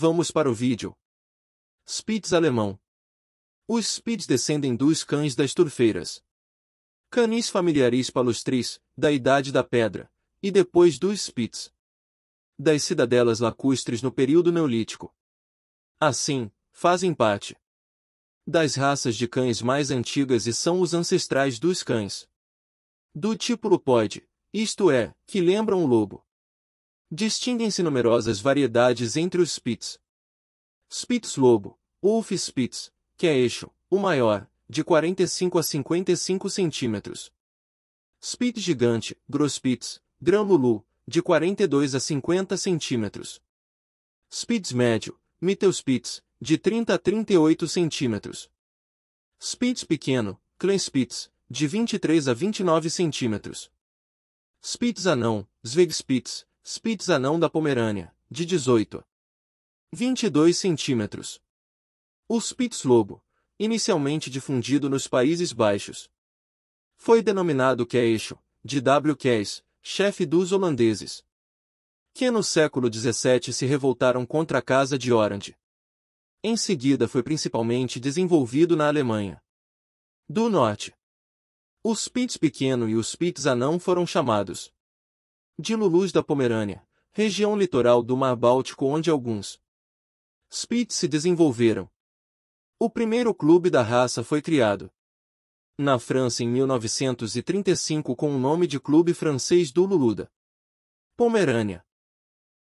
Vamos para o vídeo. Spitz alemão. Os Spitz descendem dos cães das turfeiras. Canis familiaris palustris, da Idade da Pedra, e depois dos Spitz. Das cidadelas lacustres no período Neolítico. Assim, fazem parte das raças de cães mais antigas e são os ancestrais dos cães. Do tipo lupoide, isto é, que lembram um lobo. Distinguem-se numerosas variedades entre os Spitz. Spitz Lobo, Wolf Spitz, que é eixo, o maior, de 45 a 55 centímetros. Spitz Gigante, Grosspitz, grão Lulu, de 42 a 50 centímetros. Spitz Médio, Mittelspitz, de 30 a 38 centímetros. Spitz Pequeno, Kleinspitz, de 23 a 29 centímetros. Spitz Anão, Zwegspitz, Spitz anão da Pomerânia, de 18. 22 centímetros. O Spitz lobo, inicialmente difundido nos Países Baixos, foi denominado Queixo, é de W. Keis, é chefe dos holandeses, que no século XVII se revoltaram contra a Casa de Orange. Em seguida foi principalmente desenvolvido na Alemanha. Do Norte. Os Spitz pequeno e os Spitz anão foram chamados de Lulus da Pomerânia, região litoral do Mar Báltico onde alguns Spitz se desenvolveram. O primeiro clube da raça foi criado na França em 1935 com o nome de Clube Francês do Luluda. Pomerânia.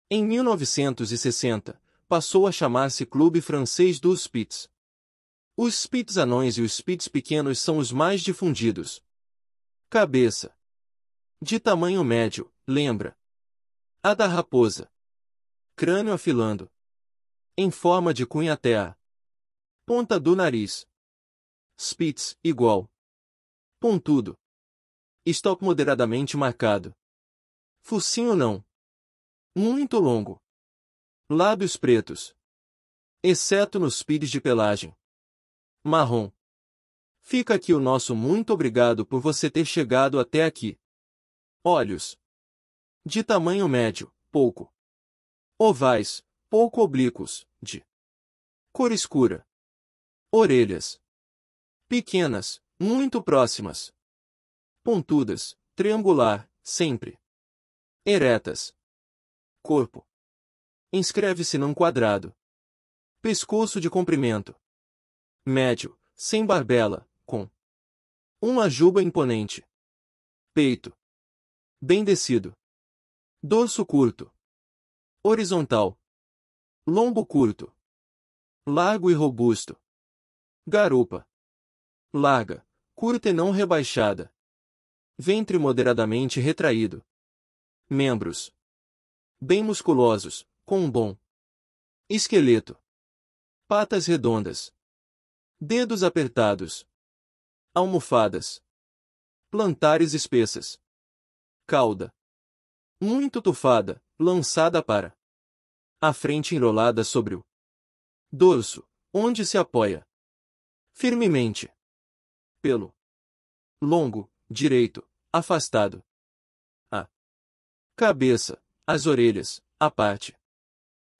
Em 1960, passou a chamar-se Clube Francês dos Spitz. Os Spitz anões e os Spitz pequenos são os mais difundidos. Cabeça. De tamanho médio, lembra a da raposa. Crânio afilando. Em forma de cunha até a ponta do nariz. Spitz, igual. Pontudo. Stop moderadamente marcado. Focinho não. Muito longo. Lábios pretos. Exceto nos pires de pelagem. Marrom. Fica aqui o nosso muito obrigado por você ter chegado até aqui. Olhos de tamanho médio, pouco ovais, pouco oblíquos, de cor escura. Orelhas pequenas, muito próximas. Pontudas, triangular, sempre eretas. Corpo inscreve-se num quadrado. Pescoço de comprimento médio, sem barbela, com uma juba imponente. Peito bem descido. Dorso curto. Horizontal. Lombo curto. Largo e robusto. Garupa. Larga, curta e não rebaixada. Ventre moderadamente retraído. Membros. Bem musculosos, com um bom esqueleto. Patas redondas. Dedos apertados. Almofadas. Plantares espessas. Cauda muito tufada, lançada para a frente enrolada sobre o dorso, onde se apoia firmemente pelo longo, direito, afastado a cabeça, as orelhas, a parte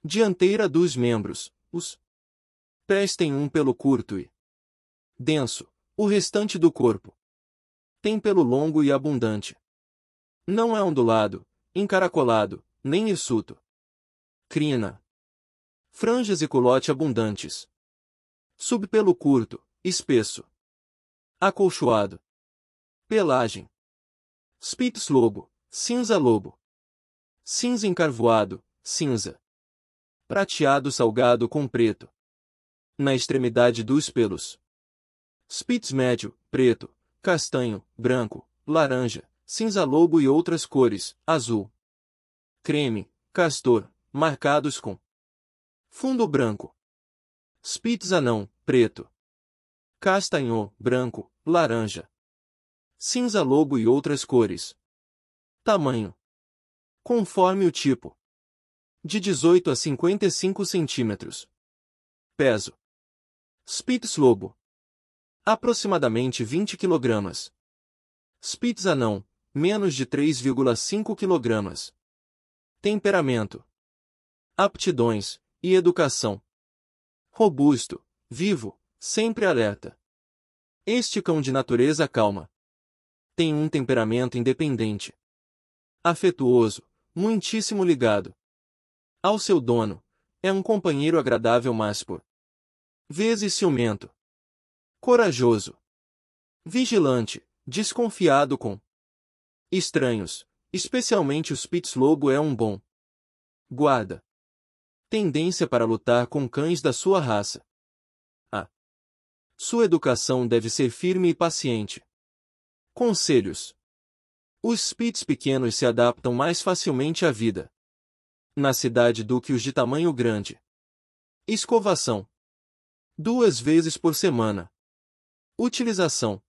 dianteira dos membros, os pés têm um pelo curto e denso, o restante do corpo tem pelo longo e abundante. Não é ondulado, encaracolado, nem hirsuto. Crina. Franjas e culote abundantes. Subpelo curto, espesso. Acolchoado. Pelagem. Spitz lobo, cinza lobo. Cinza encarvoado, cinza. Prateado salgado com preto. Na extremidade dos pelos. Spitz médio, preto, castanho, branco, laranja, cinza lobo e outras cores, azul, creme, castor, marcados com fundo branco. Spitz anão, preto. Castanho, branco, laranja. Cinza lobo e outras cores. Tamanho. Conforme o tipo. De 18 a 55 centímetros. Peso. Spitz lobo. Aproximadamente 20 quilogramas. Spitz anão, menos de 3,5 kg. Temperamento, aptidões e educação. Robusto, vivo, sempre alerta. Este cão de natureza calma. Tem um temperamento independente. Afetuoso, muitíssimo ligado. Ao seu dono, é um companheiro agradável mas por vezes ciumento. Corajoso. Vigilante, desconfiado com estranhos, especialmente os pits lobo é um bom guarda. Tendência para lutar com cães da sua raça. A. Ah. Sua educação deve ser firme e paciente. Conselhos. Os Spitz pequenos se adaptam mais facilmente à vida na cidade do que os de tamanho grande. Escovação. Duas vezes por semana. Utilização.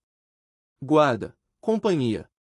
Guarda, companhia,